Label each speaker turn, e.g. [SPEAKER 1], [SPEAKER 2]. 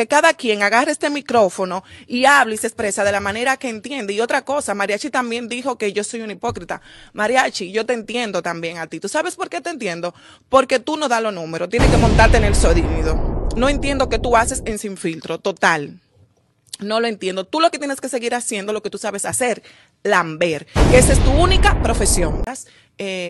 [SPEAKER 1] que cada quien agarre este micrófono y hable y se expresa de la manera que entiende. Y otra cosa, Mariachi también dijo que yo soy un hipócrita. Mariachi, yo te entiendo también a ti. ¿Tú sabes por qué te entiendo? Porque tú no das los números, tienes que montarte en el sonido. No entiendo qué tú haces en sin filtro, total. No lo entiendo. Tú lo que tienes que seguir haciendo, lo que tú sabes hacer, lamber. Esa es tu única profesión. Eh,